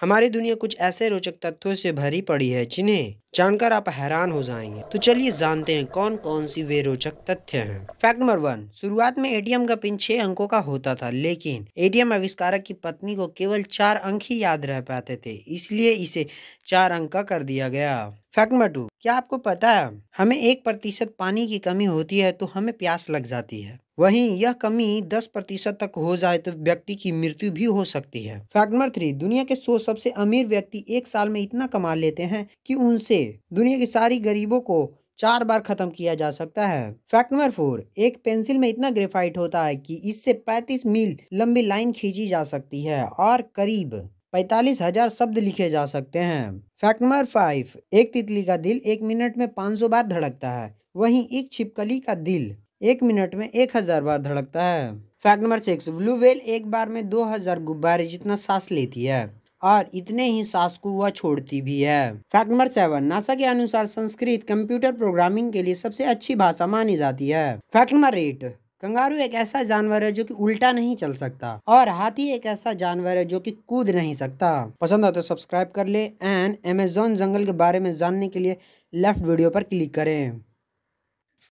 हमारी दुनिया कुछ ऐसे रोचक तथ्यों से भरी पड़ी है जिन्हें जानकर आप हैरान हो जाएंगे तो चलिए जानते हैं कौन कौन सी वे रोचक तथ्य हैं फैक्ट नंबर वन शुरुआत में एटीएम का पिन छह अंकों का होता था लेकिन एटीएम आविष्कारक की पत्नी को केवल चार अंक ही याद रह पाते थे इसलिए इसे चार अंक का कर दिया गया फैक्ट नंबर टू क्या आपको पता है हमें एक प्रतिशत पानी की कमी होती है तो हमें प्यास लग जाती है वहीं यह कमी 10 प्रतिशत तक हो जाए तो व्यक्ति की मृत्यु भी हो सकती है फैक्ट नंबर थ्री दुनिया के सो सबसे अमीर व्यक्ति एक साल में इतना कमा लेते हैं कि उनसे दुनिया की सारी गरीबों को चार बार खत्म किया जा सकता है फैक्ट नंबर फोर एक पेंसिल में इतना ग्रेफाइट होता है कि इससे 35 मील लंबी लाइन खींची जा सकती है और करीब पैतालीस हजार शब्द लिखे जा सकते हैं फैक्ट नंबर फाइव एक तितली का दिल एक मिनट में 500 बार धड़कता है वहीं एक छिपकली का दिल एक मिनट में एक हजार बार धड़कता है fact number six blue whale एक बार में दो हजार गुब्बारे जितना सांस लेती है और इतने ही सांस को वह छोड़ती भी है फैक्ट नंबर सेवन नासा के अनुसार संस्कृत कंप्यूटर प्रोग्रामिंग के लिए सबसे अच्छी भाषा मानी जाती है फैक्ट नंबर एट कंगारू एक ऐसा जानवर है जो कि उल्टा नहीं चल सकता और हाथी एक ऐसा जानवर है जो कि कूद नहीं सकता पसंद हो तो सब्सक्राइब कर ले एंड अमेजोन जंगल के बारे में जानने के लिए लेफ्ट वीडियो पर क्लिक करें